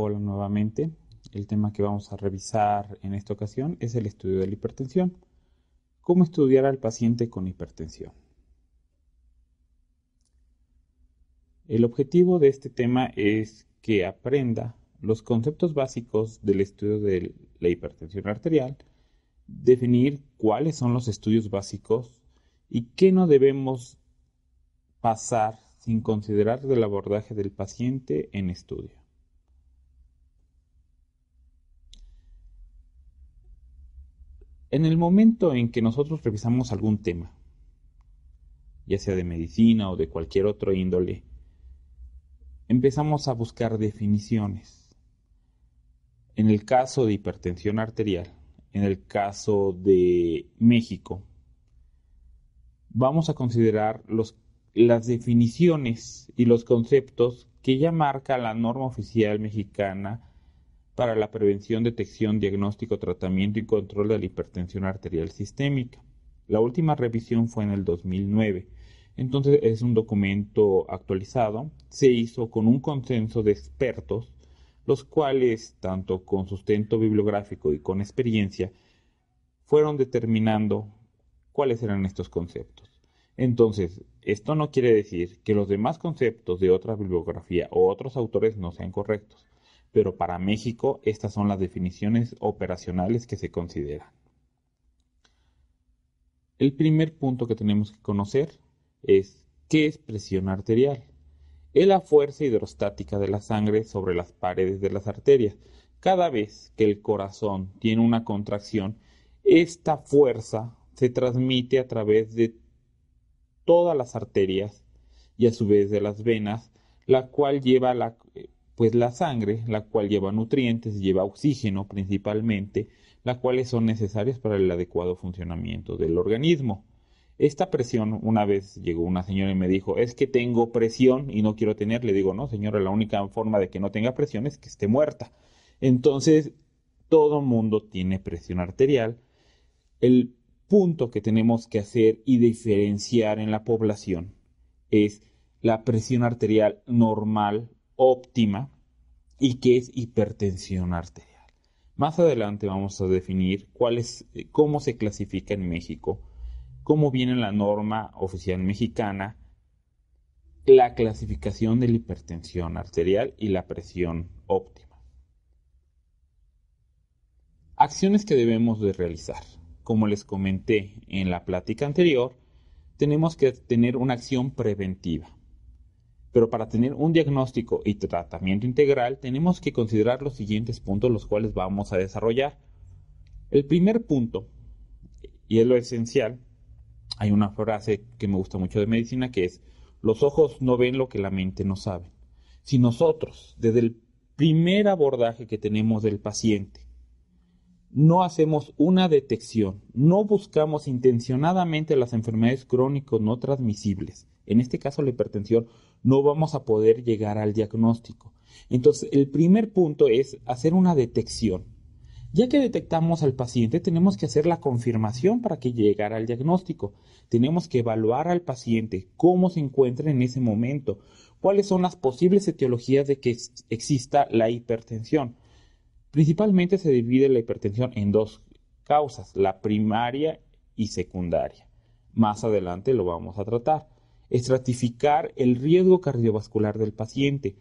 Hola nuevamente. El tema que vamos a revisar en esta ocasión es el estudio de la hipertensión. ¿Cómo estudiar al paciente con hipertensión? El objetivo de este tema es que aprenda los conceptos básicos del estudio de la hipertensión arterial, definir cuáles son los estudios básicos y qué no debemos pasar sin considerar del abordaje del paciente en estudio. En el momento en que nosotros revisamos algún tema, ya sea de medicina o de cualquier otro índole, empezamos a buscar definiciones. En el caso de hipertensión arterial, en el caso de México, vamos a considerar las definiciones y los conceptos que ya marca la norma oficial mexicana para la prevención, detección, diagnóstico, tratamiento y control de la hipertensión arterial sistémica. La última revisión fue en el 2009. Entonces es un documento actualizado. Se hizo con un consenso de expertos, los cuales, tanto con sustento bibliográfico y con experiencia, fueron determinando cuáles eran estos conceptos. Entonces, esto no quiere decir que los demás conceptos de otra bibliografía o otros autores no sean correctos pero para México estas son las definiciones operacionales que se consideran. El primer punto que tenemos que conocer es qué es presión arterial. Es la fuerza hidrostática de la sangre sobre las paredes de las arterias. Cada vez que el corazón tiene una contracción, esta fuerza se transmite a través de todas las arterias y a su vez de las venas, la cual lleva la pues la sangre, la cual lleva nutrientes, lleva oxígeno principalmente, las cuales son necesarias para el adecuado funcionamiento del organismo. Esta presión, una vez llegó una señora y me dijo, es que tengo presión y no quiero tener, le digo, no señora, la única forma de que no tenga presión es que esté muerta. Entonces, todo mundo tiene presión arterial. El punto que tenemos que hacer y diferenciar en la población es la presión arterial normal óptima y que es hipertensión arterial. Más adelante vamos a definir cuál es, eh, cómo se clasifica en México, cómo viene la norma oficial mexicana, la clasificación de la hipertensión arterial y la presión óptima. Acciones que debemos de realizar. Como les comenté en la plática anterior, tenemos que tener una acción preventiva. Pero para tener un diagnóstico y tratamiento integral tenemos que considerar los siguientes puntos los cuales vamos a desarrollar. El primer punto, y es lo esencial, hay una frase que me gusta mucho de medicina que es, los ojos no ven lo que la mente no sabe. Si nosotros, desde el primer abordaje que tenemos del paciente, no hacemos una detección, no buscamos intencionadamente las enfermedades crónicas no transmisibles, en este caso la hipertensión, no vamos a poder llegar al diagnóstico. Entonces, el primer punto es hacer una detección. Ya que detectamos al paciente, tenemos que hacer la confirmación para que llegara al diagnóstico. Tenemos que evaluar al paciente, cómo se encuentra en ese momento, cuáles son las posibles etiologías de que exista la hipertensión. Principalmente se divide la hipertensión en dos causas, la primaria y secundaria. Más adelante lo vamos a tratar estratificar el riesgo cardiovascular del paciente.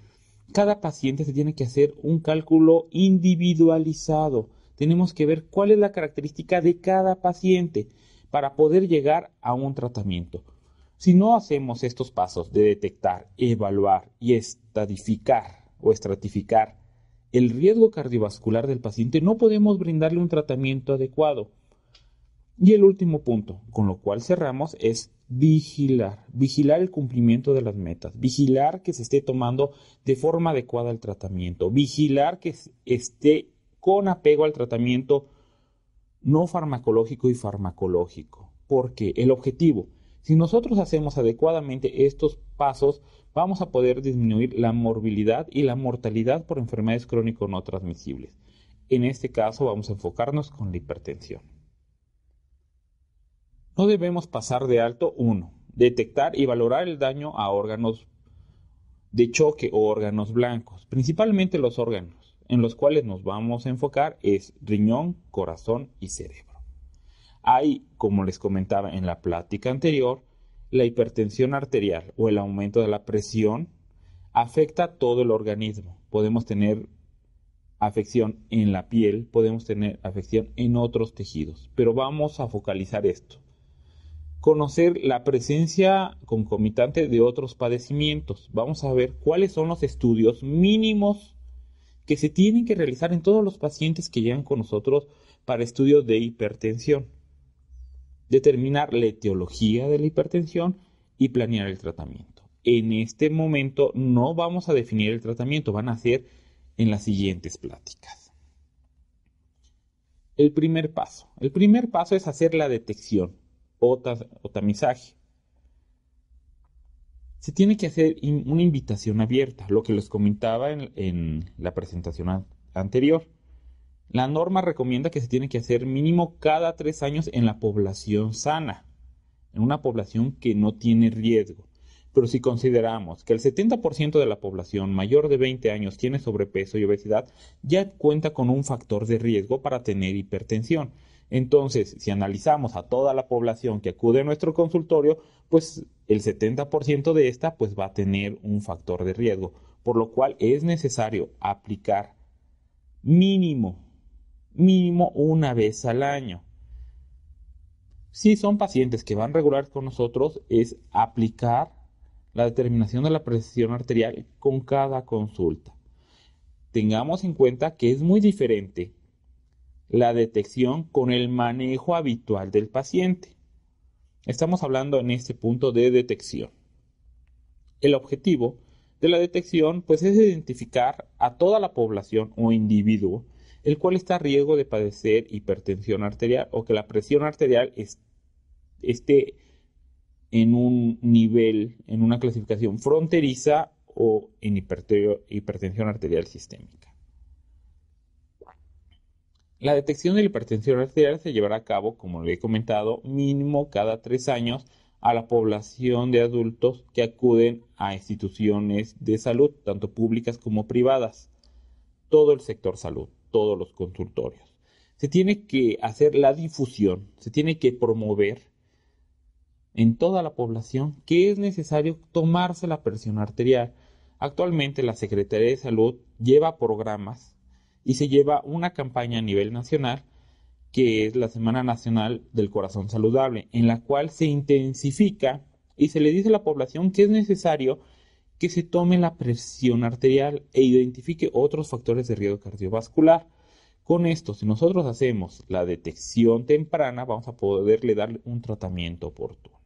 Cada paciente se tiene que hacer un cálculo individualizado. Tenemos que ver cuál es la característica de cada paciente para poder llegar a un tratamiento. Si no hacemos estos pasos de detectar, evaluar y estadificar o estratificar el riesgo cardiovascular del paciente, no podemos brindarle un tratamiento adecuado. Y el último punto, con lo cual cerramos, es vigilar, vigilar el cumplimiento de las metas, vigilar que se esté tomando de forma adecuada el tratamiento, vigilar que esté con apego al tratamiento no farmacológico y farmacológico, porque el objetivo, si nosotros hacemos adecuadamente estos pasos, vamos a poder disminuir la morbilidad y la mortalidad por enfermedades crónicas no transmisibles. En este caso vamos a enfocarnos con la hipertensión. No debemos pasar de alto uno, Detectar y valorar el daño a órganos de choque o órganos blancos, principalmente los órganos en los cuales nos vamos a enfocar es riñón, corazón y cerebro. Hay, como les comentaba en la plática anterior, la hipertensión arterial o el aumento de la presión afecta a todo el organismo. Podemos tener afección en la piel, podemos tener afección en otros tejidos, pero vamos a focalizar esto conocer la presencia concomitante de otros padecimientos. Vamos a ver cuáles son los estudios mínimos que se tienen que realizar en todos los pacientes que llegan con nosotros para estudios de hipertensión. Determinar la etiología de la hipertensión y planear el tratamiento. En este momento no vamos a definir el tratamiento, van a ser en las siguientes pláticas. El primer paso. El primer paso es hacer la detección o, tamizaje. Se tiene que hacer una invitación abierta, lo que les comentaba en, en la presentación anterior. La norma recomienda que se tiene que hacer mínimo cada tres años en la población sana, en una población que no tiene riesgo. Pero si consideramos que el 70% de la población mayor de 20 años tiene sobrepeso y obesidad, ya cuenta con un factor de riesgo para tener hipertensión. Entonces, si analizamos a toda la población que acude a nuestro consultorio, pues el 70% de esta pues va a tener un factor de riesgo, por lo cual es necesario aplicar mínimo, mínimo una vez al año. Si son pacientes que van regular con nosotros, es aplicar la determinación de la presión arterial con cada consulta. Tengamos en cuenta que es muy diferente la detección con el manejo habitual del paciente. Estamos hablando en este punto de detección. El objetivo de la detección pues es identificar a toda la población o individuo el cual está a riesgo de padecer hipertensión arterial o que la presión arterial esté en un nivel, en una clasificación fronteriza o en hipertensión arterial sistémica. La detección de la hipertensión arterial se llevará a cabo, como le he comentado, mínimo cada tres años a la población de adultos que acuden a instituciones de salud, tanto públicas como privadas. Todo el sector salud, todos los consultorios. Se tiene que hacer la difusión, se tiene que promover en toda la población que es necesario tomarse la presión arterial. Actualmente la Secretaría de Salud lleva programas y se lleva una campaña a nivel nacional que es la Semana Nacional del Corazón Saludable, en la cual se intensifica y se le dice a la población que es necesario que se tome la presión arterial e identifique otros factores de riesgo cardiovascular. Con esto, si nosotros hacemos la detección temprana, vamos a poderle darle un tratamiento oportuno.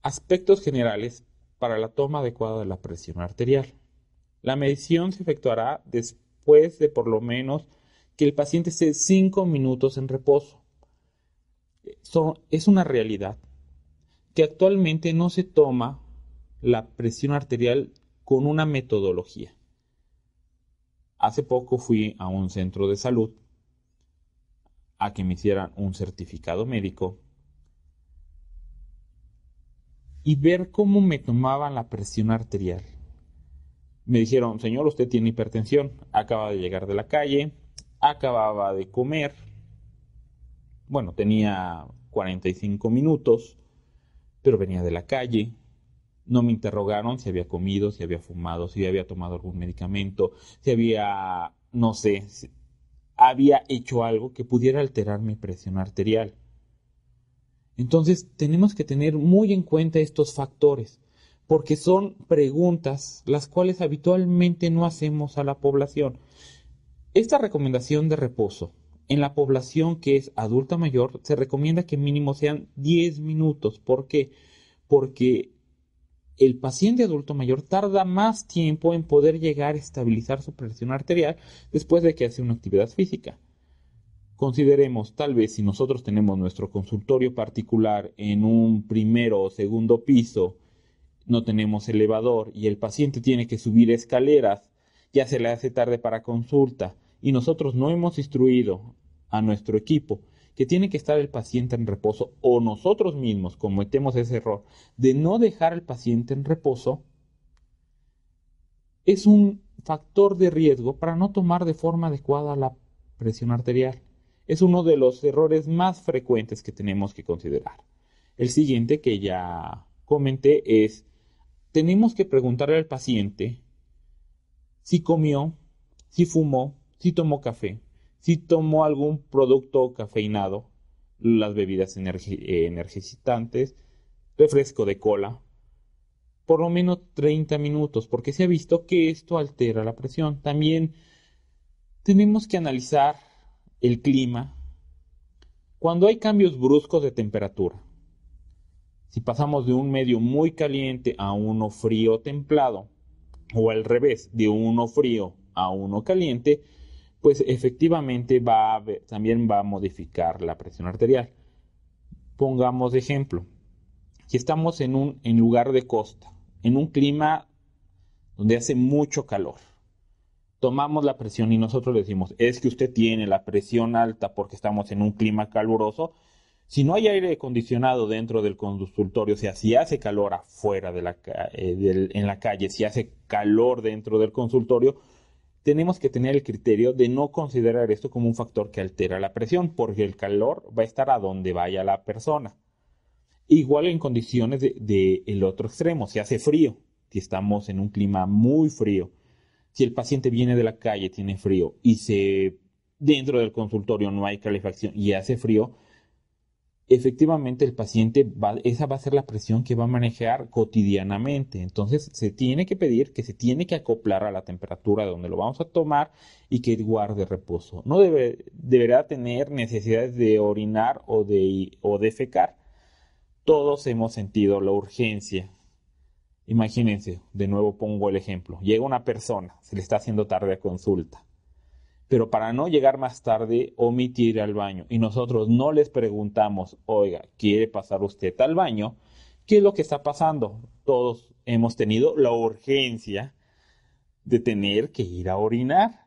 Aspectos generales para la toma adecuada de la presión arterial. La medición se efectuará después de por lo menos que el paciente esté cinco minutos en reposo. es una realidad que actualmente no se toma la presión arterial con una metodología. Hace poco fui a un centro de salud a que me hicieran un certificado médico y ver cómo me tomaban la presión arterial me dijeron, señor, usted tiene hipertensión, acaba de llegar de la calle, acababa de comer, bueno, tenía 45 minutos, pero venía de la calle, no me interrogaron si había comido, si había fumado, si había tomado algún medicamento, si había, no sé, si había hecho algo que pudiera alterar mi presión arterial. Entonces tenemos que tener muy en cuenta estos factores porque son preguntas las cuales habitualmente no hacemos a la población. Esta recomendación de reposo en la población que es adulta mayor se recomienda que mínimo sean 10 minutos. ¿Por qué? Porque el paciente adulto mayor tarda más tiempo en poder llegar a estabilizar su presión arterial después de que hace una actividad física. Consideremos, tal vez si nosotros tenemos nuestro consultorio particular en un primero o segundo piso no tenemos elevador y el paciente tiene que subir escaleras, ya se le hace tarde para consulta y nosotros no hemos instruido a nuestro equipo que tiene que estar el paciente en reposo o nosotros mismos cometemos ese error de no dejar al paciente en reposo, es un factor de riesgo para no tomar de forma adecuada la presión arterial. Es uno de los errores más frecuentes que tenemos que considerar. El siguiente que ya comenté es tenemos que preguntarle al paciente si comió, si fumó, si tomó café, si tomó algún producto cafeinado, las bebidas energizantes, eh, refresco de cola, por lo menos 30 minutos, porque se ha visto que esto altera la presión. También tenemos que analizar el clima cuando hay cambios bruscos de temperatura. Si pasamos de un medio muy caliente a uno frío templado, o al revés, de uno frío a uno caliente, pues efectivamente también va a modificar la presión arterial. Pongamos de ejemplo, si estamos en un en lugar de costa, en un clima donde hace mucho calor, tomamos la presión y nosotros decimos, es que usted tiene la presión alta porque estamos en un clima caluroso si no hay aire acondicionado dentro del consultorio, o sea, si hace calor afuera de la, eh, en la calle, si hace calor dentro del consultorio, tenemos que tener el criterio de no considerar esto como un factor que altera la presión, porque el calor va a estar a donde vaya la persona. Igual en condiciones del otro extremo, si hace frío, si estamos en un clima muy frío, si el paciente viene de la calle, tiene frío y se dentro del consultorio no hay calefacción y hace frío, efectivamente el paciente esa va a ser la presión que va a manejar cotidianamente. Entonces se tiene que pedir que se tiene que acoplar a la temperatura donde lo vamos a tomar y que guarde reposo. No debe, deberá tener necesidades de orinar o de, o de fecar. Todos hemos sentido la urgencia. Imagínense, de nuevo pongo el ejemplo. Llega una persona, se le está haciendo tarde a consulta pero para no llegar más tarde omitir al baño y nosotros no les preguntamos, oiga, ¿quiere pasar usted al baño? ¿Qué es lo que está pasando? Todos hemos tenido la urgencia de tener que ir a orinar.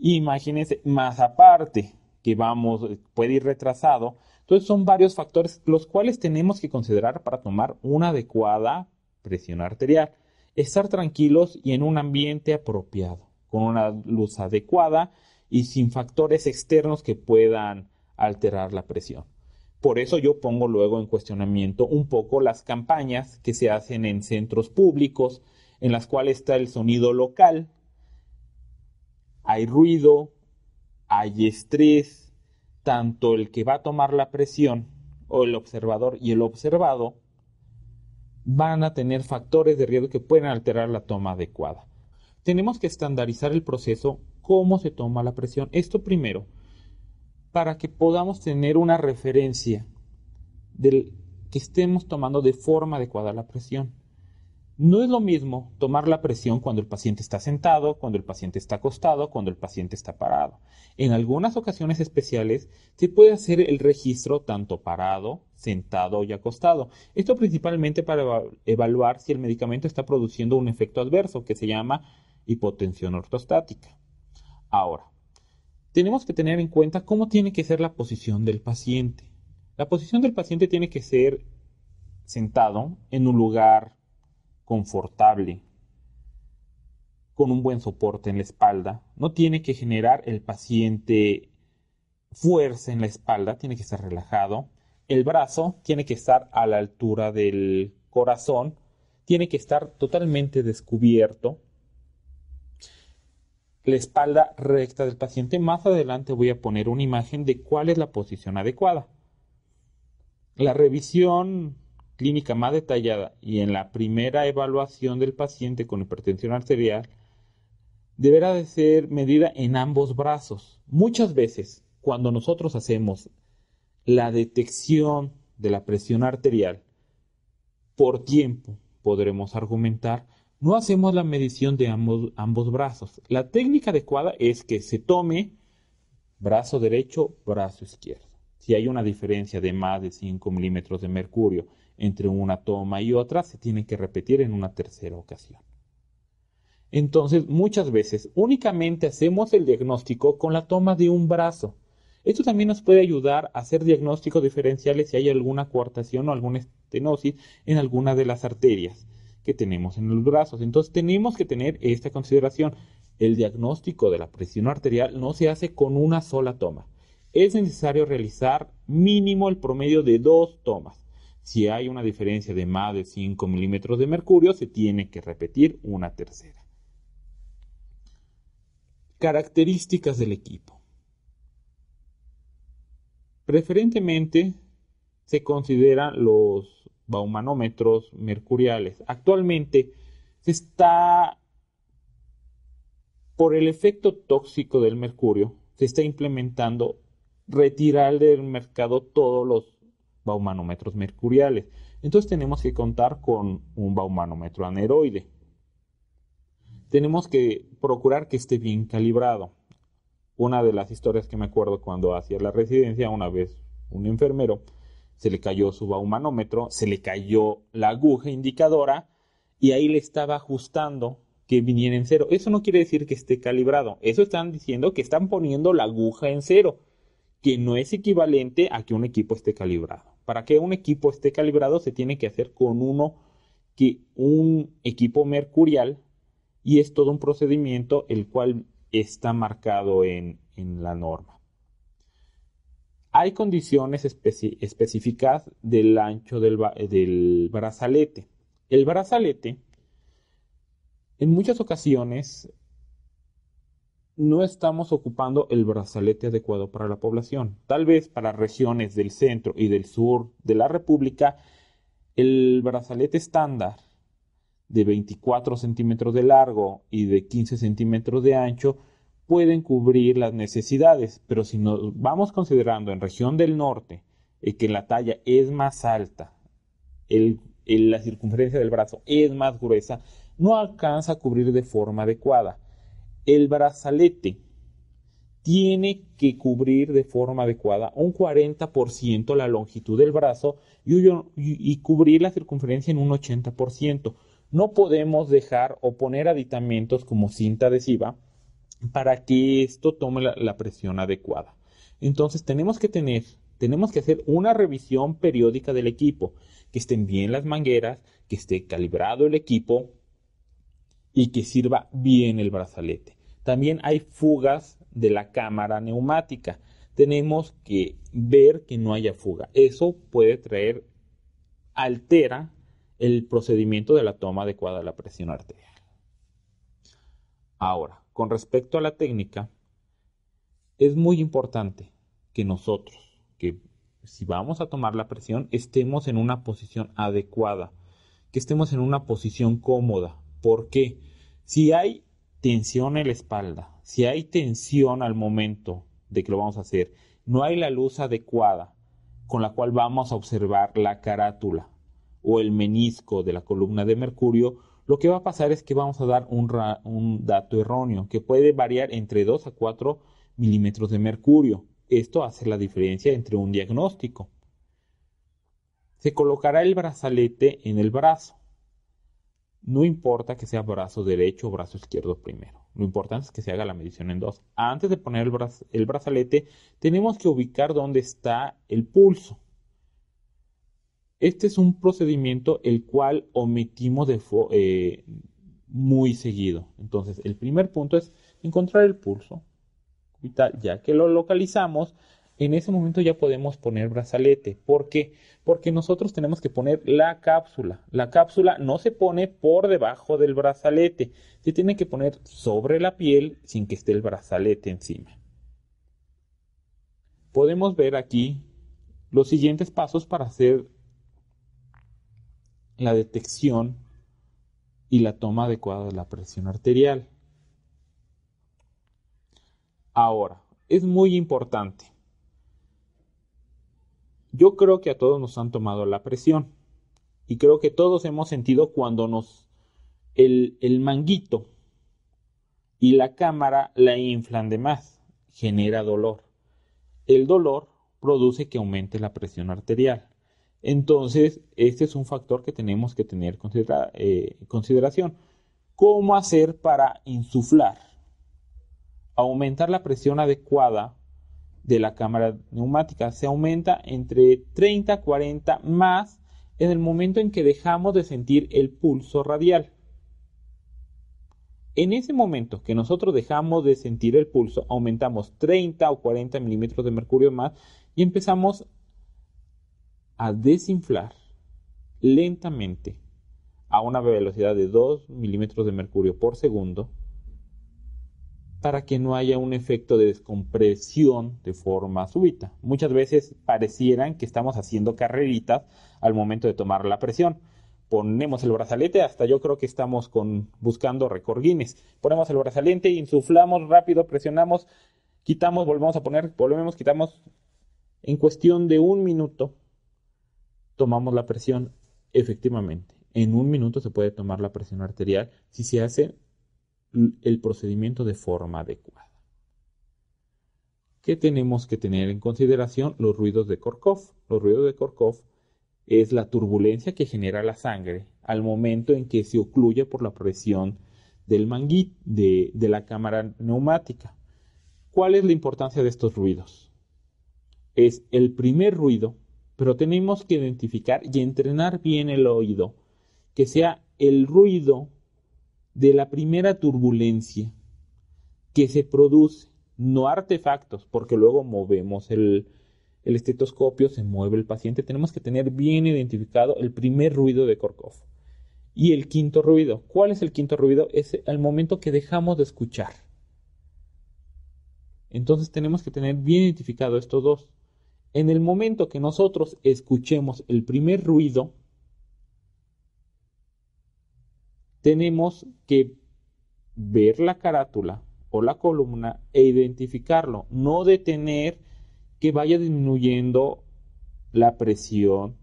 Imagínense, más aparte, que vamos, puede ir retrasado. Entonces son varios factores los cuales tenemos que considerar para tomar una adecuada presión arterial. Estar tranquilos y en un ambiente apropiado con una luz adecuada y sin factores externos que puedan alterar la presión. Por eso yo pongo luego en cuestionamiento un poco las campañas que se hacen en centros públicos, en las cuales está el sonido local, hay ruido, hay estrés, tanto el que va a tomar la presión o el observador y el observado van a tener factores de riesgo que pueden alterar la toma adecuada. Tenemos que estandarizar el proceso, cómo se toma la presión. Esto primero, para que podamos tener una referencia del que estemos tomando de forma adecuada la presión. No es lo mismo tomar la presión cuando el paciente está sentado, cuando el paciente está acostado, cuando el paciente está parado. En algunas ocasiones especiales se puede hacer el registro tanto parado, sentado y acostado. Esto principalmente para evaluar si el medicamento está produciendo un efecto adverso que se llama hipotensión ortostática. Ahora, tenemos que tener en cuenta cómo tiene que ser la posición del paciente. La posición del paciente tiene que ser sentado en un lugar confortable, con un buen soporte en la espalda. No tiene que generar el paciente fuerza en la espalda, tiene que estar relajado. El brazo tiene que estar a la altura del corazón, tiene que estar totalmente descubierto la espalda recta del paciente. Más adelante voy a poner una imagen de cuál es la posición adecuada. La revisión clínica más detallada y en la primera evaluación del paciente con hipertensión arterial deberá de ser medida en ambos brazos. Muchas veces cuando nosotros hacemos la detección de la presión arterial por tiempo, podremos argumentar no hacemos la medición de ambos, brazos. La técnica adecuada es que se tome brazo derecho, brazo izquierdo. Si hay una diferencia de más de 5 milímetros de mercurio entre una toma y otra, se tiene que repetir en una tercera ocasión. Entonces, muchas veces únicamente hacemos el diagnóstico con la toma de un brazo. Esto también nos puede ayudar a hacer diagnósticos diferenciales si hay alguna coartación o alguna estenosis en alguna de las arterias que tenemos en los brazos. Entonces tenemos que tener esta consideración. El diagnóstico de la presión arterial no se hace con una sola toma. Es necesario realizar mínimo el promedio de dos tomas. Si hay una diferencia de más de 5 milímetros de mercurio, se tiene que repetir una tercera. Características del equipo. Preferentemente se consideran los baumanómetros mercuriales. Actualmente se está, por el efecto tóxico del mercurio, se está implementando retirar del mercado todos los baumanómetros mercuriales. Entonces tenemos que contar con un baumanómetro aneroide. Tenemos que procurar que esté bien calibrado. Una de las historias que me acuerdo cuando hacía la residencia, una vez un enfermero se le cayó su baumanómetro, se le cayó la aguja indicadora y ahí le estaba ajustando que viniera en cero. Eso no quiere decir que esté calibrado, eso están diciendo que están poniendo la aguja en cero, que no es equivalente a que un equipo esté calibrado. Para que un equipo esté calibrado se tiene que hacer con uno que un equipo mercurial y es todo un procedimiento el cual está marcado en, en la norma. Hay condiciones específicas del ancho del, del brazalete. El brazalete, en muchas ocasiones, no estamos ocupando el brazalete adecuado para la población. Tal vez para regiones del centro y del sur de la República, el brazalete estándar de 24 centímetros de largo y de 15 centímetros de ancho pueden cubrir las necesidades, pero si nos vamos considerando en región del norte eh, que la talla es más alta, la circunferencia del brazo es más gruesa, no alcanza a cubrir de forma adecuada. El brazalete tiene que cubrir de forma adecuada un 40% la longitud del brazo y, cubrir la circunferencia en un 80%. No podemos dejar o poner aditamentos como cinta adhesiva para que esto tome la, presión adecuada. Entonces tenemos que tener, tenemos que hacer una revisión periódica del equipo, que estén bien las mangueras, que esté calibrado el equipo y que sirva bien el brazalete. También hay fugas de la cámara neumática. Tenemos que ver que no haya fuga. Eso puede traer, altera el procedimiento de la toma adecuada de la presión arterial. Ahora, con respecto a la técnica, es muy importante que nosotros, que si vamos a tomar la presión, estemos en una posición adecuada, que estemos en una posición cómoda. porque Si hay tensión en la espalda, si hay tensión al momento de que lo vamos a hacer, no hay la luz adecuada con la cual vamos a observar la carátula o el menisco de la columna de mercurio, lo que va a pasar es que vamos a dar un, dato erróneo que puede variar entre 2 a 4 milímetros de mercurio. Esto hace la diferencia entre un diagnóstico. Se colocará el brazalete en el brazo. No importa que sea brazo derecho o brazo izquierdo primero. Lo importante es que se haga la medición en dos. Antes de poner el brazalete, tenemos que ubicar dónde está el pulso. Este es un procedimiento el cual omitimos eh, muy seguido. Entonces, el primer punto es encontrar el pulso Ya que lo localizamos, en ese momento ya podemos poner brazalete. ¿Por qué? Porque nosotros tenemos que poner la cápsula. La cápsula no se pone por debajo del brazalete. Se tiene que poner sobre la piel sin que esté el brazalete encima. Podemos ver aquí los siguientes pasos para hacer la detección y la toma adecuada de la presión arterial. Ahora, es muy importante. Yo creo que a todos nos han tomado la presión y creo que todos hemos sentido cuando nos el, el manguito y la cámara la inflan de más, genera dolor. El dolor produce que aumente la presión arterial. Entonces, este es un factor que tenemos que tener en eh, consideración. ¿Cómo hacer para insuflar? Aumentar la presión adecuada de la cámara neumática. Se aumenta entre 30 a 40 más en el momento en que dejamos de sentir el pulso radial. En ese momento que nosotros dejamos de sentir el pulso, aumentamos 30 o 40 milímetros de mercurio más y empezamos a desinflar lentamente a una velocidad de 2 milímetros de mercurio por segundo para que no haya un efecto de descompresión de forma súbita. Muchas veces parecieran que estamos haciendo carreritas al momento de tomar la presión. Ponemos el brazalete, hasta yo creo que estamos con, buscando recorguines. Ponemos el brazalete, insuflamos rápido, presionamos, quitamos, volvemos a poner, volvemos, quitamos. En cuestión de un minuto tomamos la presión? Efectivamente, en un minuto se puede tomar la presión arterial si se hace el procedimiento de forma adecuada. ¿Qué tenemos que tener en consideración? Los ruidos de Korkov. Los ruidos de Korkov es la turbulencia que genera la sangre al momento en que se ocluye por la presión del manguit de, de la cámara neumática. ¿Cuál es la importancia de estos ruidos? Es el primer ruido pero tenemos que identificar y entrenar bien el oído, que sea el ruido de la primera turbulencia que se produce, no artefactos, porque luego movemos el, estetoscopio, se mueve el paciente, tenemos que tener bien identificado el primer ruido de Korkov. Y el quinto ruido, ¿cuál es el quinto ruido? Es el momento que dejamos de escuchar. Entonces tenemos que tener bien identificado estos dos. En el momento que nosotros escuchemos el primer ruido, tenemos que ver la carátula o la columna e identificarlo, no detener que vaya disminuyendo la presión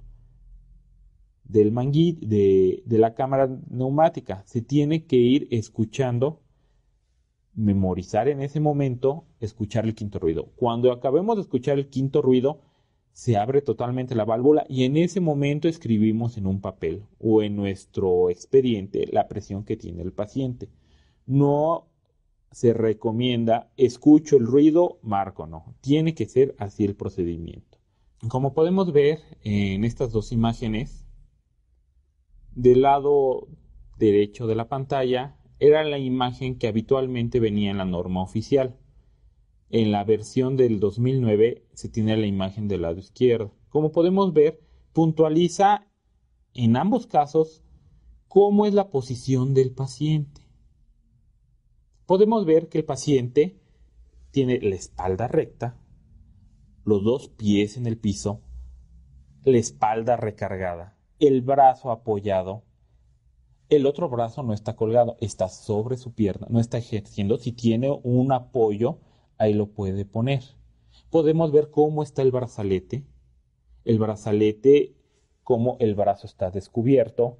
del de la cámara neumática. Se tiene que ir escuchando memorizar en ese momento, escuchar el quinto ruido. Cuando acabemos de escuchar el quinto ruido, se abre totalmente la válvula y en ese momento escribimos en un papel o en nuestro expediente la presión que tiene el paciente. No se recomienda escucho el ruido, marco no. Tiene que ser así el procedimiento. Como podemos ver en estas dos imágenes, del lado derecho de la pantalla era la imagen que habitualmente venía en la norma oficial. En la versión del 2009 se tiene la imagen del lado izquierdo. Como podemos ver, puntualiza en ambos casos cómo es la posición del paciente. Podemos ver que el paciente tiene la espalda recta, los dos pies en el piso, la espalda recargada, el brazo apoyado el otro brazo no está colgado, está sobre su pierna, no está ejerciendo. Si tiene un apoyo, ahí lo puede poner. Podemos ver cómo está el brazalete. El brazalete, cómo el brazo está descubierto,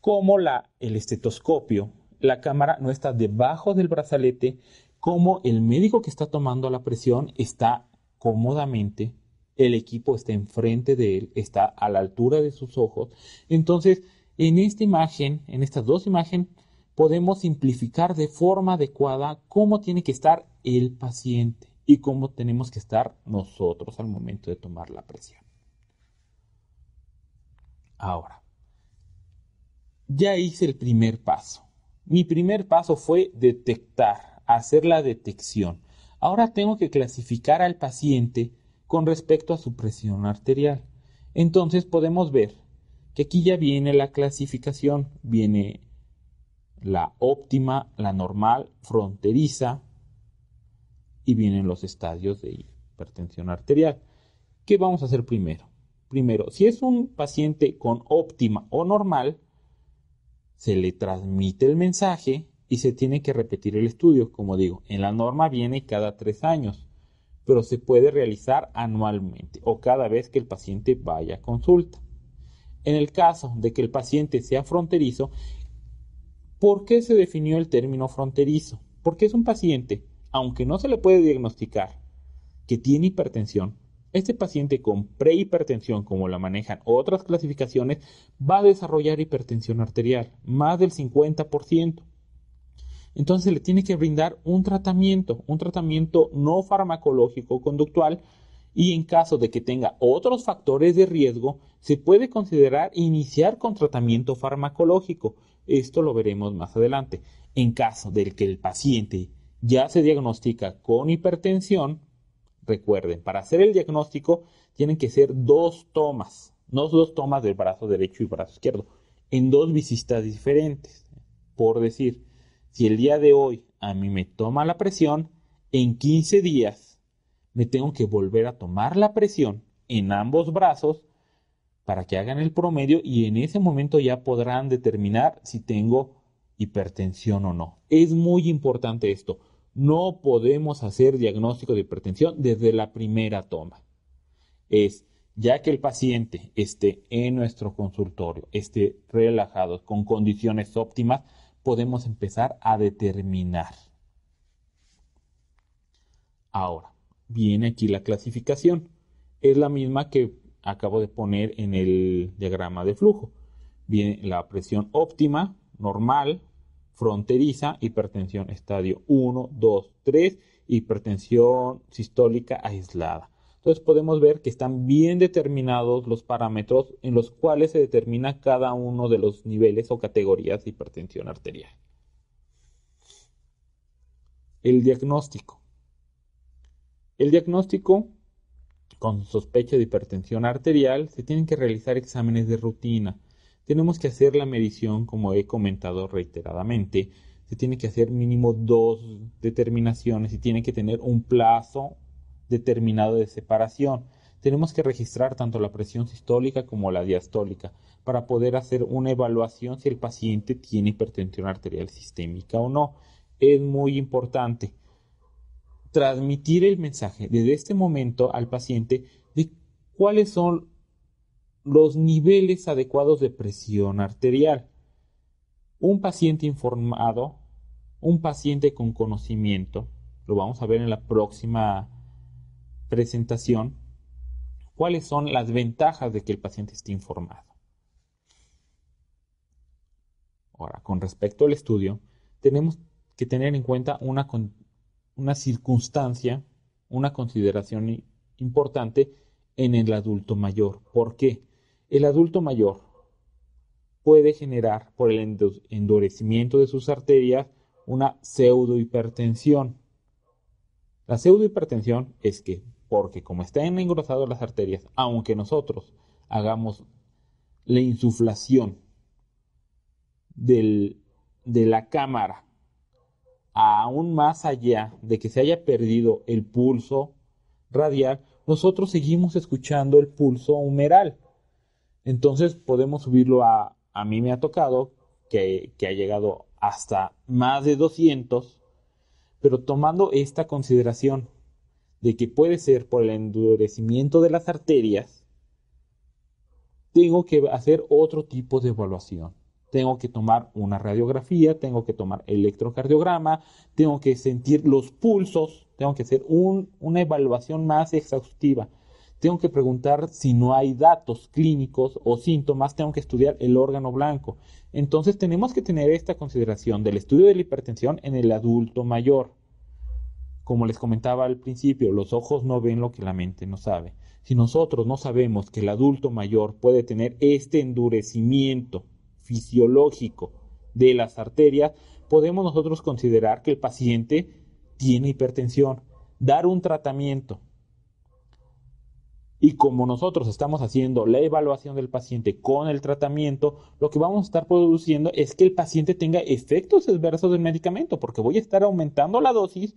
cómo la, el estetoscopio, la cámara no está debajo del brazalete, cómo el médico que está tomando la presión está cómodamente, el equipo está enfrente de él, está a la altura de sus ojos. Entonces, en esta imagen, en estas dos imágenes, podemos simplificar de forma adecuada cómo tiene que estar el paciente y cómo tenemos que estar nosotros al momento de tomar la presión. Ahora, ya hice el primer paso. Mi primer paso fue detectar, hacer la detección. Ahora tengo que clasificar al paciente con respecto a su presión arterial. Entonces podemos ver aquí ya viene la clasificación, viene la óptima, la normal, fronteriza y vienen los estadios de hipertensión arterial. ¿Qué vamos a hacer primero? Primero, si es un paciente con óptima o normal, se le transmite el mensaje y se tiene que repetir el estudio. Como digo, en la norma viene cada tres años, pero se puede realizar anualmente o cada vez que el paciente vaya a consulta. En el caso de que el paciente sea fronterizo, ¿por qué se definió el término fronterizo? Porque es un paciente, aunque no se le puede diagnosticar que tiene hipertensión, este paciente con prehipertensión, como la manejan otras clasificaciones, va a desarrollar hipertensión arterial, más del 50%. Entonces le tiene que brindar un tratamiento, un tratamiento no farmacológico conductual y en caso de que tenga otros factores de riesgo, se puede considerar iniciar con tratamiento farmacológico. Esto lo veremos más adelante. En caso del que el paciente ya se diagnostica con hipertensión, recuerden, para hacer el diagnóstico tienen que ser dos tomas, no dos tomas del brazo derecho y brazo izquierdo, en dos visitas diferentes. Por decir, si el día de hoy a mí me toma la presión, en 15 días me tengo que volver a tomar la presión en ambos brazos para que hagan el promedio y en ese momento ya podrán determinar si tengo hipertensión o no. Es muy importante esto. No podemos hacer diagnóstico de hipertensión desde la primera toma. Es ya que el paciente esté en nuestro consultorio, esté relajado, con condiciones óptimas, podemos empezar a determinar. Ahora, viene aquí la clasificación. Es la misma que acabo de poner en el diagrama de flujo. Viene la presión óptima, normal, fronteriza, hipertensión estadio 1, 2, 3, hipertensión sistólica aislada. Entonces podemos ver que están bien determinados los parámetros en los cuales se determina cada uno de los niveles o categorías de hipertensión arterial. El diagnóstico. El diagnóstico con sospecha de hipertensión arterial se tienen que realizar exámenes de rutina. Tenemos que hacer la medición, como he comentado reiteradamente. Se tiene que hacer mínimo dos determinaciones y tiene que tener un plazo determinado de separación. Tenemos que registrar tanto la presión sistólica como la diastólica para poder hacer una evaluación si el paciente tiene hipertensión arterial sistémica o no. Es muy importante transmitir el mensaje desde este momento al paciente de cuáles son los niveles adecuados de presión arterial. Un paciente informado, un paciente con conocimiento, lo vamos a ver en la próxima presentación, cuáles son las ventajas de que el paciente esté informado. Ahora, con respecto al estudio, tenemos que tener en cuenta una, una circunstancia, una consideración importante en el adulto mayor. ¿Por qué? El adulto mayor puede generar por el endurecimiento de sus arterias una pseudohipertensión. La pseudohipertensión es que, porque como están engrosadas las arterias, aunque nosotros hagamos la insuflación de la cámara aún más allá de que se haya perdido el pulso radial, nosotros seguimos escuchando el pulso humeral. Entonces podemos subirlo a, a mí me ha tocado, que, ha llegado hasta más de 200, pero tomando esta consideración de que puede ser por el endurecimiento de las arterias, tengo que hacer otro tipo de evaluación tengo que tomar una radiografía, tengo que tomar electrocardiograma, tengo que sentir los pulsos, tengo que hacer una evaluación más exhaustiva, tengo que preguntar si no hay datos clínicos o síntomas, tengo que estudiar el órgano blanco. Entonces tenemos que tener esta consideración del estudio de la hipertensión en el adulto mayor. Como les comentaba al principio, los ojos no ven lo que la mente no sabe. Si nosotros no sabemos que el adulto mayor puede tener este endurecimiento, fisiológico de las arterias, podemos nosotros considerar que el paciente tiene hipertensión, dar un tratamiento. Y como nosotros estamos haciendo la evaluación del paciente con el tratamiento, lo que vamos a estar produciendo es que el paciente tenga efectos adversos del medicamento, porque voy a estar aumentando la dosis,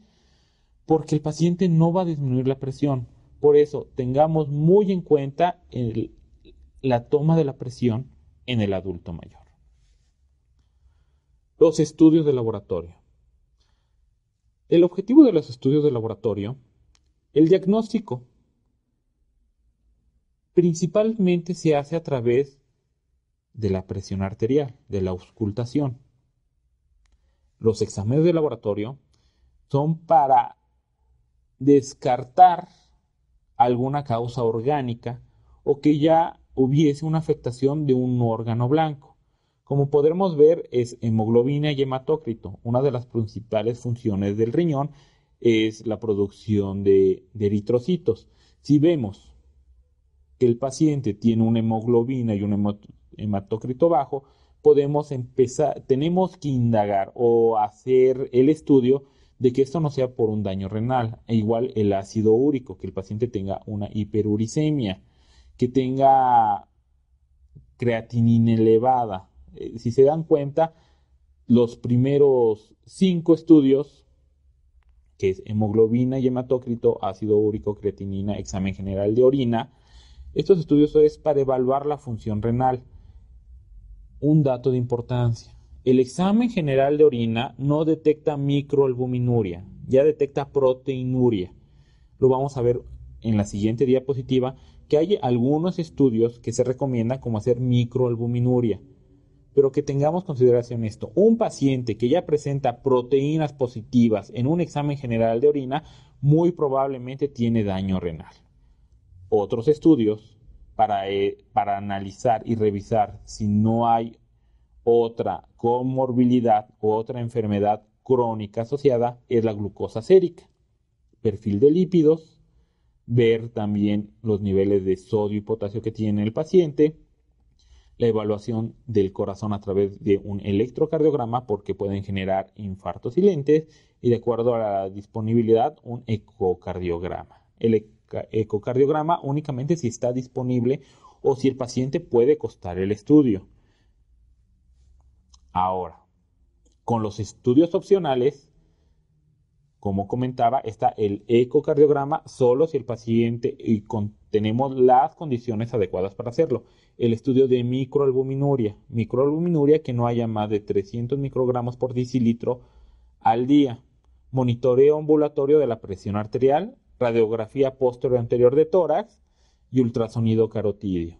porque el paciente no va a disminuir la presión. Por eso, tengamos muy en cuenta la toma de la presión en el adulto mayor. Los estudios de laboratorio. El objetivo de los estudios de laboratorio, el diagnóstico, principalmente se hace a través de la presión arterial, de la auscultación. Los exámenes de laboratorio son para descartar alguna causa orgánica o que ya hubiese una afectación de un órgano blanco. Como podremos ver, es hemoglobina y hematócrito. Una de las principales funciones del riñón es la producción de, eritrocitos. Si vemos que el paciente tiene una hemoglobina y un hematócrito bajo, podemos empezar, tenemos que indagar o hacer el estudio de que esto no sea por un daño renal, e igual el ácido úrico, que el paciente tenga una hiperuricemia, que tenga creatinina elevada, eh, si se dan cuenta, los primeros cinco estudios, que es hemoglobina y hematocrito, ácido úrico, creatinina, examen general de orina, estos estudios es para evaluar la función renal. Un dato de importancia. El examen general de orina no detecta microalbuminuria, ya detecta proteinuria. Lo vamos a ver en la siguiente diapositiva, que hay algunos estudios que se recomienda como hacer microalbuminuria pero que tengamos consideración esto. Un paciente que ya presenta proteínas positivas en un examen general de orina muy probablemente tiene daño renal. Otros estudios para, eh, para analizar y revisar si no hay otra comorbilidad o otra enfermedad crónica asociada es la glucosa sérica. Perfil de lípidos, ver también los niveles de sodio y potasio que tiene el paciente, la evaluación del corazón a través de un electrocardiograma porque pueden generar infartos y lentes y de acuerdo a la disponibilidad un ecocardiograma. El ecocardiograma únicamente si está disponible o si el paciente puede costar el estudio. Ahora, con los estudios opcionales, como comentaba, está el ecocardiograma solo si el paciente y con tenemos las condiciones adecuadas para hacerlo. El estudio de microalbuminuria, microalbuminuria que no haya más de 300 microgramos por decilitro al día. Monitoreo ambulatorio de la presión arterial, radiografía posterior anterior de tórax y ultrasonido carotidio.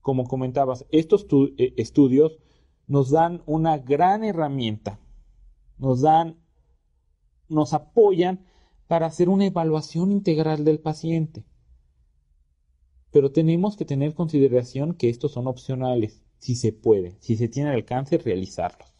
Como comentabas, estos eh, estudios nos dan una gran herramienta, nos dan, nos apoyan para hacer una evaluación integral del paciente. Pero tenemos que tener consideración que estos son opcionales, si se puede, si se tiene alcance realizarlos.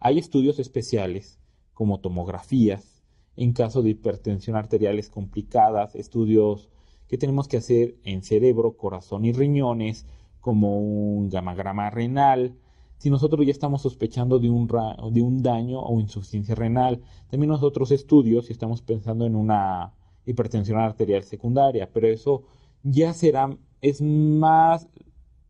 Hay estudios especiales, como tomografías, en caso de hipertensión arteriales complicadas, estudios que tenemos que hacer en cerebro, corazón y riñones, como un gamagrama renal, si nosotros ya estamos sospechando de un, de un daño o insuficiencia renal. También nosotros estudios si estamos pensando en una hipertensión arterial secundaria, pero eso ya será, es más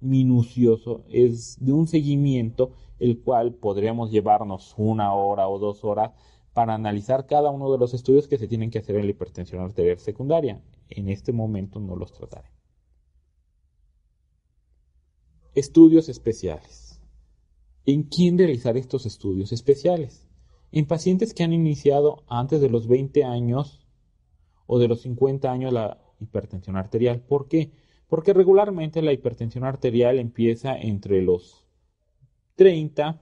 minucioso, es de un seguimiento el cual podríamos llevarnos una hora o dos horas para analizar cada uno de los estudios que se tienen que hacer en la hipertensión arterial secundaria. En este momento no los trataré. Estudios especiales. ¿En quién realizar estos estudios especiales? En pacientes que han iniciado antes de los 20 años o de los 50 años la hipertensión arterial. ¿Por qué? Porque regularmente la hipertensión arterial empieza entre los 30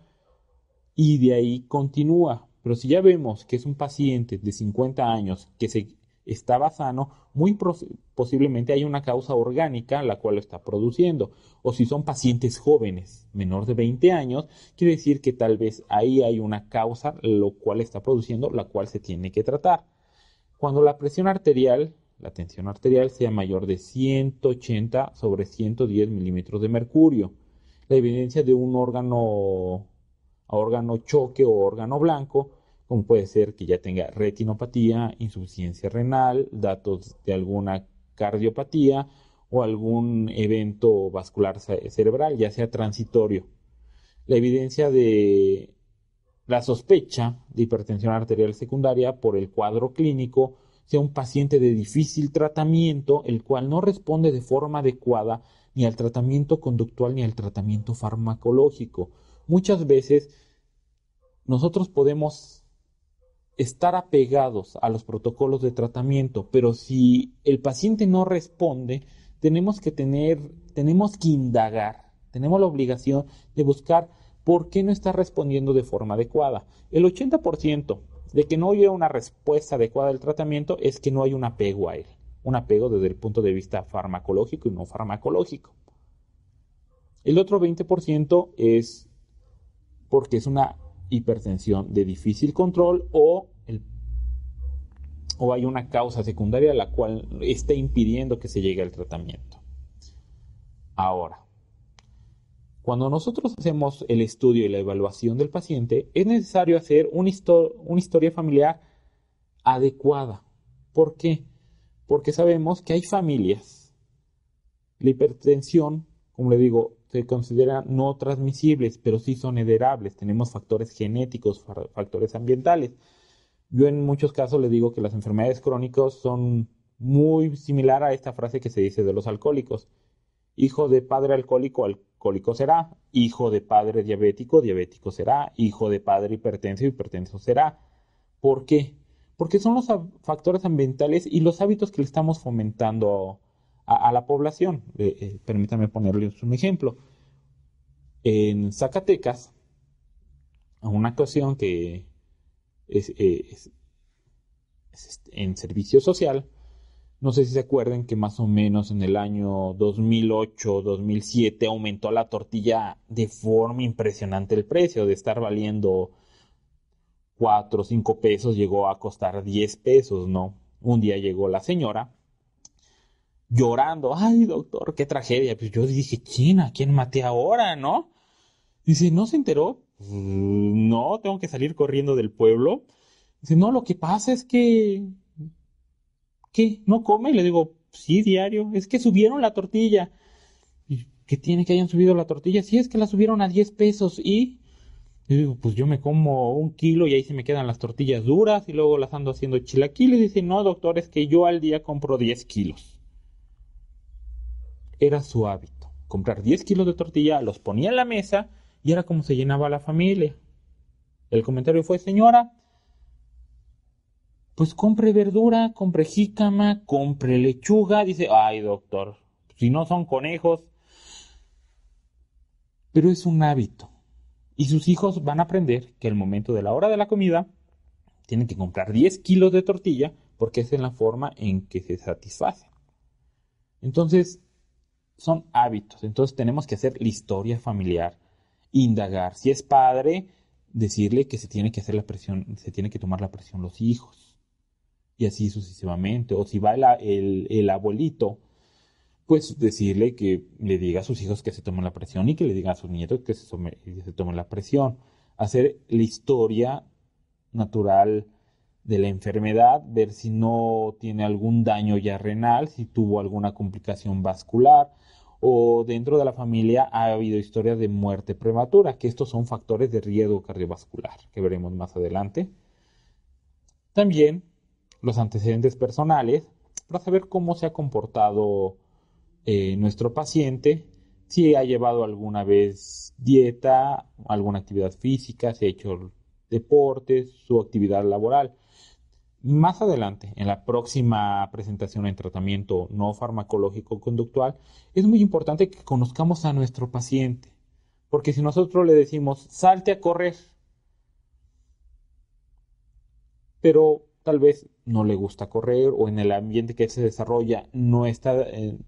y de ahí continúa. Pero si ya vemos que es un paciente de 50 años que se estaba sano, muy posiblemente hay una causa orgánica la cual lo está produciendo. O si son pacientes jóvenes, menor de 20 años, quiere decir que tal vez ahí hay una causa lo cual está produciendo, la cual se tiene que tratar. Cuando la presión arterial la tensión arterial sea mayor de 180 sobre 110 milímetros de mercurio. La evidencia de un órgano, órgano choque o órgano blanco, como puede ser que ya tenga retinopatía, insuficiencia renal, datos de alguna cardiopatía o algún evento vascular cerebral, ya sea transitorio. La evidencia de la sospecha de hipertensión arterial secundaria por el cuadro clínico sea un paciente de difícil tratamiento, el cual no responde de forma adecuada ni al tratamiento conductual ni al tratamiento farmacológico. Muchas veces nosotros podemos estar apegados a los protocolos de tratamiento, pero si el paciente no responde, tenemos que tener, tenemos que indagar, tenemos la obligación de buscar por qué no está respondiendo de forma adecuada. El 80% de que no haya una respuesta adecuada al tratamiento es que no hay un apego a él, un apego desde el punto de vista farmacológico y no farmacológico. El otro 20% es porque es una hipertensión de difícil control o, o hay una causa secundaria la cual está impidiendo que se llegue al tratamiento. Ahora, cuando nosotros hacemos el estudio y la evaluación del paciente, es necesario hacer una, historia familiar adecuada. ¿Por qué? Porque sabemos que hay familias. La hipertensión, como le digo, se considera no transmisibles, pero sí son heredables. Tenemos factores genéticos, factores ambientales. Yo en muchos casos le digo que las enfermedades crónicas son muy similar a esta frase que se dice de los alcohólicos. Hijo de padre alcohólico, alcohólico cólico será, hijo de padre diabético, diabético será, hijo de padre hipertenso, hipertenso será. ¿Por qué? Porque son los factores ambientales y los hábitos que le estamos fomentando a, la población. Permítanme eh, eh, permítame ponerles un ejemplo. En Zacatecas, una ocasión que es, eh, en servicio social, no sé si se acuerdan que más o menos en el año 2008, 2007 aumentó la tortilla de forma impresionante el precio, de estar valiendo 4 o 5 pesos llegó a costar 10 pesos, ¿no? Un día llegó la señora llorando, ay doctor, qué tragedia. Pues yo dije, ¿quién? ¿A quién maté ahora, no? Dice, ¿no se enteró? Mm, no, tengo que salir corriendo del pueblo. Dice, no, lo que pasa es que ¿qué? ¿No come? Y le digo, sí, diario, es que subieron la tortilla. ¿Qué tiene que hayan subido la tortilla? Sí, es que la subieron a 10 pesos y... Yo digo, pues yo me como un kilo y ahí se me quedan las tortillas duras y luego las ando haciendo chilaquiles. Dice, no, doctor, es que yo al día compro 10 kilos. Era su hábito, comprar 10 kilos de tortilla, los ponía en la mesa y era como se llenaba la familia. El comentario fue, señora, pues compre verdura, compre jícama, compre lechuga. Dice, ay doctor, si no son conejos. Pero es un hábito. Y sus hijos van a aprender que el momento de la hora de la comida tienen que comprar 10 kilos de tortilla porque es en la forma en que se satisface. Entonces, son hábitos. Entonces tenemos que hacer la historia familiar, indagar. Si es padre, decirle que se tiene que hacer la presión, se tiene que tomar la presión los hijos y así sucesivamente. O si va el, abuelito, pues decirle que le diga a sus hijos que se tomen la presión y que le diga a sus nietos que se, que se tomen la presión. Hacer la historia natural de la enfermedad, ver si no tiene algún daño ya renal, si tuvo alguna complicación vascular o dentro de la familia ha habido historias de muerte prematura, que estos son factores de riesgo cardiovascular que veremos más adelante. También los antecedentes personales para saber cómo se ha comportado eh, nuestro paciente, si ha llevado alguna vez dieta, alguna actividad física, si ha hecho deportes, su actividad laboral. Más adelante, en la próxima presentación en tratamiento no farmacológico conductual, es muy importante que conozcamos a nuestro paciente, porque si nosotros le decimos salte a correr, pero tal vez no le gusta correr o en el ambiente que se desarrolla no está eh,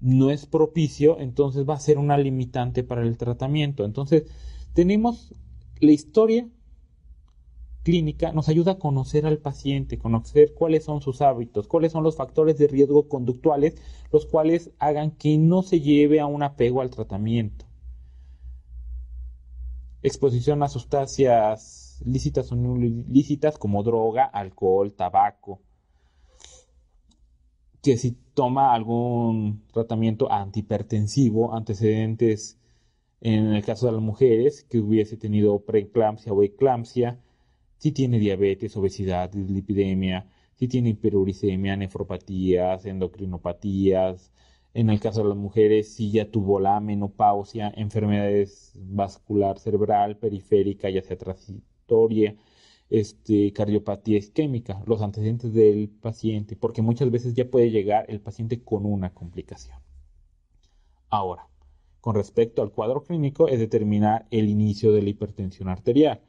no es propicio, entonces va a ser una limitante para el tratamiento. Entonces, tenemos la historia clínica nos ayuda a conocer al paciente, conocer cuáles son sus hábitos, cuáles son los factores de riesgo conductuales, los cuales hagan que no se lleve a un apego al tratamiento. Exposición a sustancias lícitas o no lícitas como droga, alcohol, tabaco, que si toma algún tratamiento antihipertensivo, antecedentes en el caso de las mujeres que hubiese tenido preeclampsia o eclampsia, si tiene diabetes, obesidad, dislipidemia, si tiene hiperuricemia, nefropatías, endocrinopatías, en el caso de las mujeres, si ya tuvo la menopausia, enfermedades vascular cerebral, periférica, ya sea este, cardiopatía isquémica, los antecedentes del paciente, porque muchas veces ya puede llegar el paciente con una complicación. Ahora, con respecto al cuadro clínico, es determinar el inicio de la hipertensión arterial.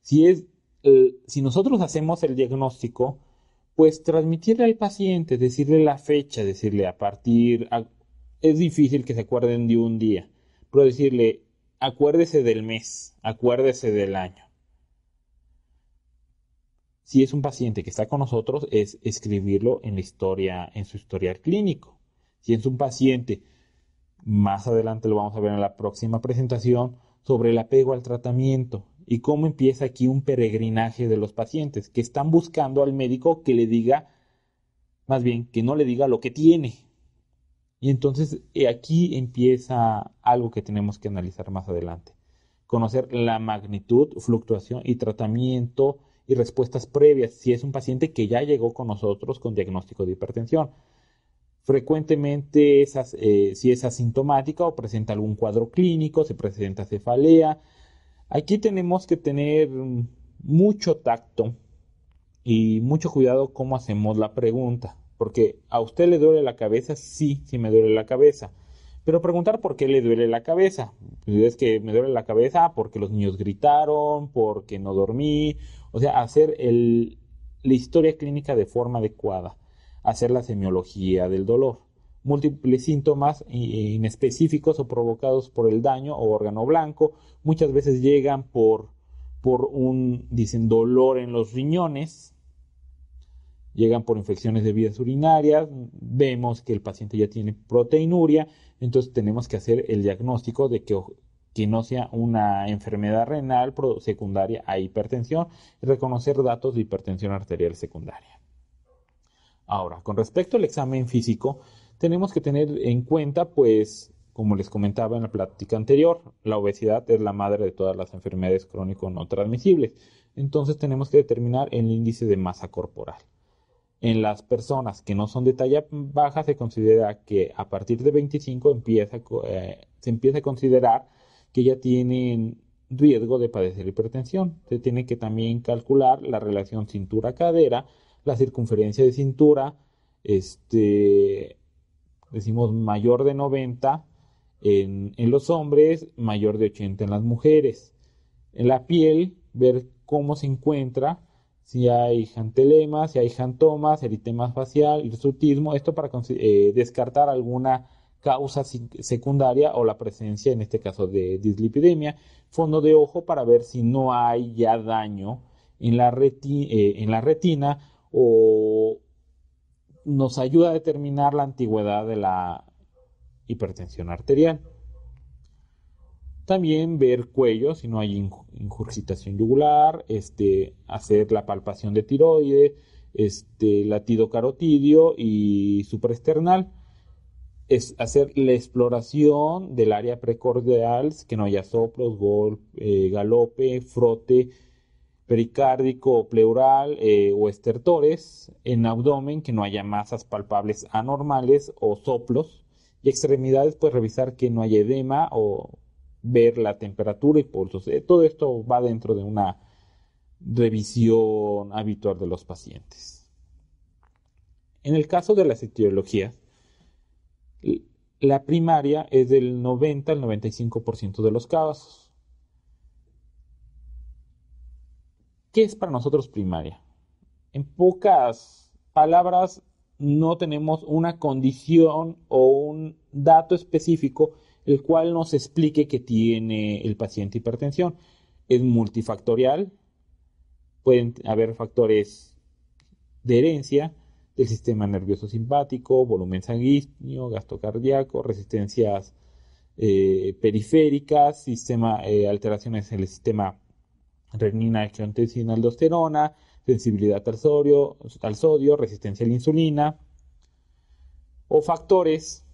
Si, es, eh, si nosotros hacemos el diagnóstico, pues transmitirle al paciente, decirle la fecha, decirle a partir, es difícil que se acuerden de un día, pero decirle, acuérdese del mes, acuérdese del año si es un paciente que está con nosotros, es escribirlo en la historia, en su historial clínico. Si es un paciente, más adelante lo vamos a ver en la próxima presentación, sobre el apego al tratamiento y cómo empieza aquí un peregrinaje de los pacientes que están buscando al médico que le diga, más bien, que no le diga lo que tiene. Y entonces eh, aquí empieza algo que tenemos que analizar más adelante. Conocer la magnitud, fluctuación y tratamiento y respuestas previas si es un paciente que ya llegó con nosotros con diagnóstico de hipertensión. Frecuentemente esas, eh, si es asintomática o presenta algún cuadro clínico, se presenta cefalea. Aquí tenemos que tener mm, mucho tacto y mucho cuidado cómo hacemos la pregunta, porque a usted le duele la cabeza, sí, sí me duele la cabeza, pero preguntar por qué le duele la cabeza, pues, es que me duele la cabeza porque los niños gritaron, porque no dormí, o sea, hacer el, la historia clínica de forma adecuada, hacer la semiología del dolor, múltiples síntomas e inespecíficos o provocados por el daño o órgano blanco, muchas veces llegan por, por un, dicen, dolor en los riñones, llegan por infecciones de vías urinarias, vemos que el paciente ya tiene proteinuria, entonces tenemos que hacer el diagnóstico de que, que no sea una enfermedad renal secundaria a hipertensión y reconocer datos de hipertensión arterial secundaria. Ahora, con respecto al examen físico, tenemos que tener en cuenta, pues, como les comentaba en la plática anterior, la obesidad es la madre de todas las enfermedades crónico no transmisibles. Entonces tenemos que determinar el índice de masa corporal. En las personas que no son de talla baja se considera que a partir de 25 eh, se empieza a considerar que ya tienen riesgo de padecer hipertensión. Se tiene que también calcular la relación cintura-cadera, la circunferencia de cintura, este, decimos mayor de 90 en, los hombres, mayor de 80 en las mujeres. En la piel, ver cómo se encuentra si hay jantelema, si hay jantomas, eritema facial, irsutismo. esto para eh, descartar alguna causa secundaria o la presencia, en este caso, de dislipidemia. Fondo de ojo para ver si no hay ya daño en la eh, retina o nos ayuda a determinar la antigüedad de la hipertensión arterial. También ver cuello, si no hay injurgitación yugular, este, hacer la palpación de tiroides, este, latido carotidio y supraesternal. Es hacer la exploración del área precordial, que no haya soplos, golpe, eh, galope, frote pericárdico pleural eh, o estertores, en abdomen, que no haya masas palpables anormales o soplos, y extremidades, pues revisar que no haya edema o ver la temperatura y pulsos. Todo esto va dentro de una revisión habitual de los pacientes. En el caso de la etiologías, la primaria es del 90 al 95% de los casos. ¿Qué es para nosotros primaria? En pocas palabras, no tenemos una condición o un dato específico el cual nos explique que tiene el paciente hipertensión. Es multifactorial, pueden haber factores de herencia del sistema nervioso simpático, volumen sanguíneo, gasto cardíaco, resistencias eh, periféricas, sistema, eh, alteraciones en el sistema renina, angiotensina, aldosterona, sensibilidad al sodio, resistencia a la insulina, o factores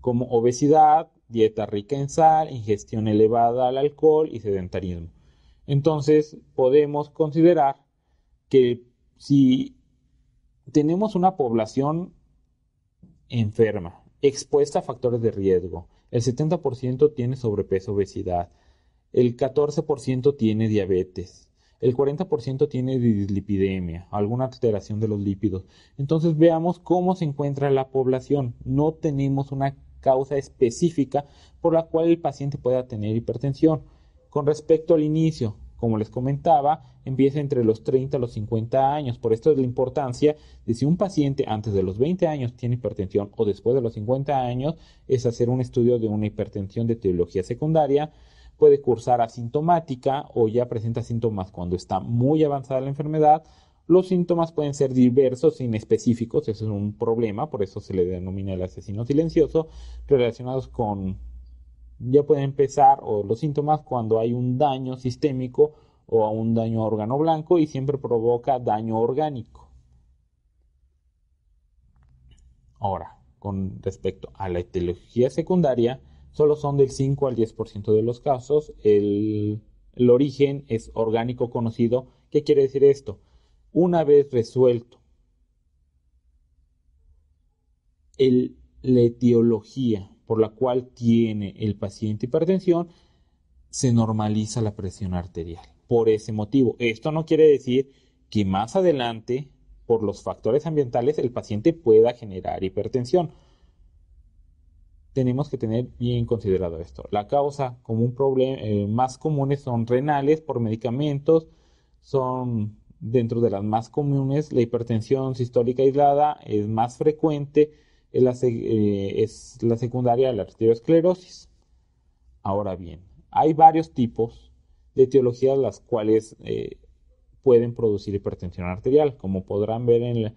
como obesidad, dieta rica en sal, ingestión elevada al alcohol y sedentarismo. Entonces podemos considerar que si tenemos una población enferma, expuesta a factores de riesgo, el 70% tiene sobrepeso, obesidad, el 14% tiene diabetes, el 40% tiene dislipidemia, alguna alteración de los lípidos. Entonces veamos cómo se encuentra la población. No tenemos una causa específica por la cual el paciente pueda tener hipertensión. Con respecto al inicio, como les comentaba, empieza entre los 30 a los 50 años. Por esto es la importancia de si un paciente antes de los 20 años tiene hipertensión o después de los 50 años, es hacer un estudio de una hipertensión de teología secundaria. Puede cursar asintomática o ya presenta síntomas cuando está muy avanzada la enfermedad los síntomas pueden ser diversos e inespecíficos, eso es un problema, por eso se le denomina el asesino silencioso, relacionados con, ya pueden empezar, o los síntomas cuando hay un daño sistémico o un daño a órgano blanco y siempre provoca daño orgánico. Ahora, con respecto a la etiología secundaria, solo son del 5 al 10% de los casos. el origen es orgánico conocido. ¿Qué quiere decir esto? Una vez resuelto la etiología por la cual tiene el paciente hipertensión, se normaliza la presión arterial. Por ese motivo, esto no quiere decir que más adelante, por los factores ambientales, el paciente pueda generar hipertensión. Tenemos que tener bien considerado esto. La causa eh, más comunes son renales por medicamentos, son Dentro de las más comunes, la hipertensión sistólica aislada es más frecuente, eh, es la, secundaria de la arteriosclerosis. Ahora bien, hay varios tipos de etiologías las cuales eh, pueden producir hipertensión arterial. Como podrán ver en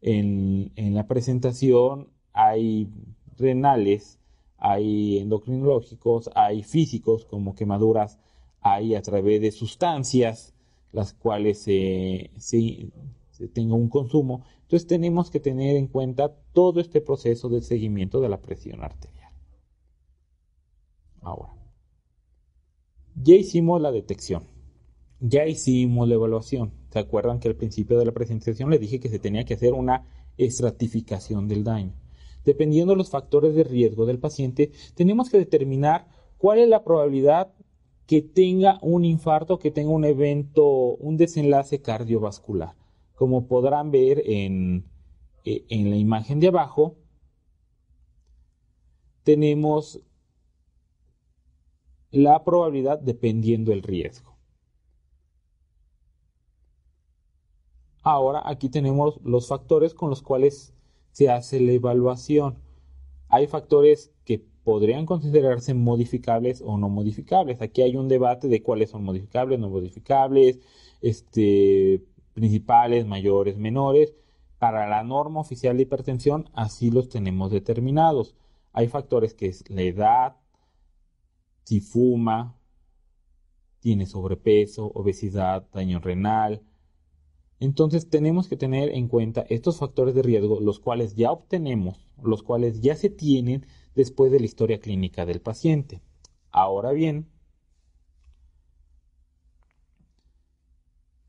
en, en la presentación, hay renales, hay endocrinológicos, hay físicos como quemaduras, hay a través de sustancias las cuales eh, se tenga un consumo. Entonces tenemos que tener en cuenta todo este proceso del seguimiento de la presión arterial. Ahora, ya hicimos la detección, ya hicimos la evaluación. ¿Se acuerdan que al principio de la presentación le dije que se tenía que hacer una estratificación del daño? Dependiendo de los factores de riesgo del paciente, tenemos que determinar cuál es la probabilidad que tenga un infarto, que tenga un evento, un desenlace cardiovascular. Como podrán ver en, eh, la imagen de abajo, tenemos la probabilidad dependiendo del riesgo. Ahora aquí tenemos los factores con los cuales se hace la evaluación. Hay factores que podrían considerarse modificables o no modificables. Aquí hay un debate de cuáles son modificables, no modificables, este, principales, mayores, menores. Para la norma oficial de hipertensión, así los tenemos determinados. Hay factores que es la edad, si fuma, tiene sobrepeso, obesidad, daño renal. Entonces tenemos que tener en cuenta estos factores de riesgo, los cuales ya obtenemos, los cuales ya se tienen después de la historia clínica del paciente. Ahora bien,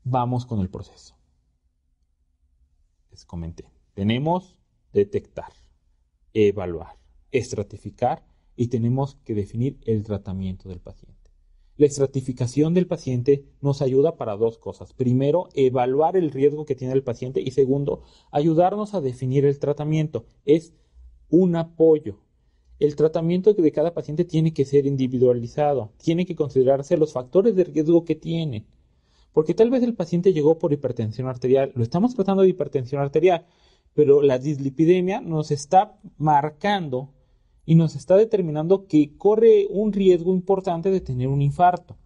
vamos con el proceso. Les comenté. Tenemos detectar, evaluar, estratificar y tenemos que definir el tratamiento del paciente. La estratificación del paciente nos ayuda para dos cosas. Primero, evaluar el riesgo que tiene el paciente y segundo, ayudarnos a definir el tratamiento. Es un apoyo, el tratamiento de cada paciente tiene que ser individualizado, tiene que considerarse los factores de riesgo que tiene. Porque tal vez el paciente llegó por hipertensión arterial, lo estamos tratando de hipertensión arterial, pero la dislipidemia nos está marcando y nos está determinando que corre un riesgo importante de tener un infarto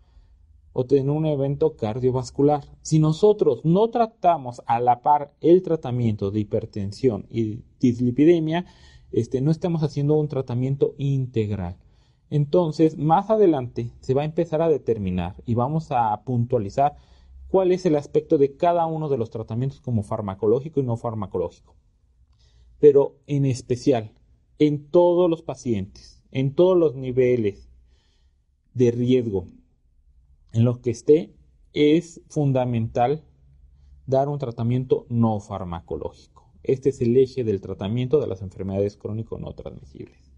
o tener un evento cardiovascular. Si nosotros no tratamos a la par el tratamiento de hipertensión y dislipidemia, este, no estamos haciendo un tratamiento integral. Entonces, más adelante se va a empezar a determinar y vamos a puntualizar cuál es el aspecto de cada uno de los tratamientos como farmacológico y no farmacológico. Pero en especial, en todos los pacientes, en todos los niveles de riesgo en los que esté, es fundamental dar un tratamiento no farmacológico. Este es el eje del tratamiento de las enfermedades crónico no transmisibles.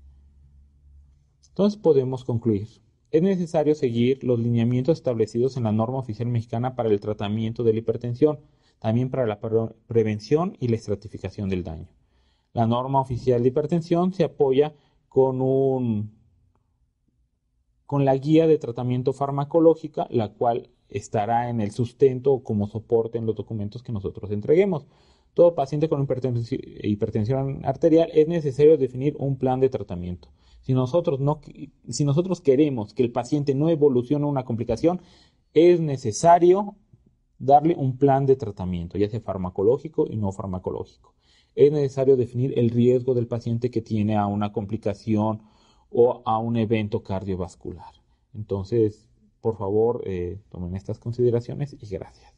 Entonces podemos concluir. Es necesario seguir los lineamientos establecidos en la norma oficial mexicana para el tratamiento de la hipertensión, también para la prevención y la estratificación del daño. La norma oficial de hipertensión se apoya con, un, con la guía de tratamiento farmacológica, la cual estará en el sustento o como soporte en los documentos que nosotros entreguemos todo paciente con hipertensión arterial es necesario definir un plan de tratamiento. Si nosotros, queremos que el paciente no evolucione una complicación, es necesario darle un plan de tratamiento, ya sea farmacológico y no farmacológico. Es necesario definir el riesgo del paciente que tiene a una complicación o a un evento cardiovascular. Entonces, por favor, eh, tomen estas consideraciones y gracias.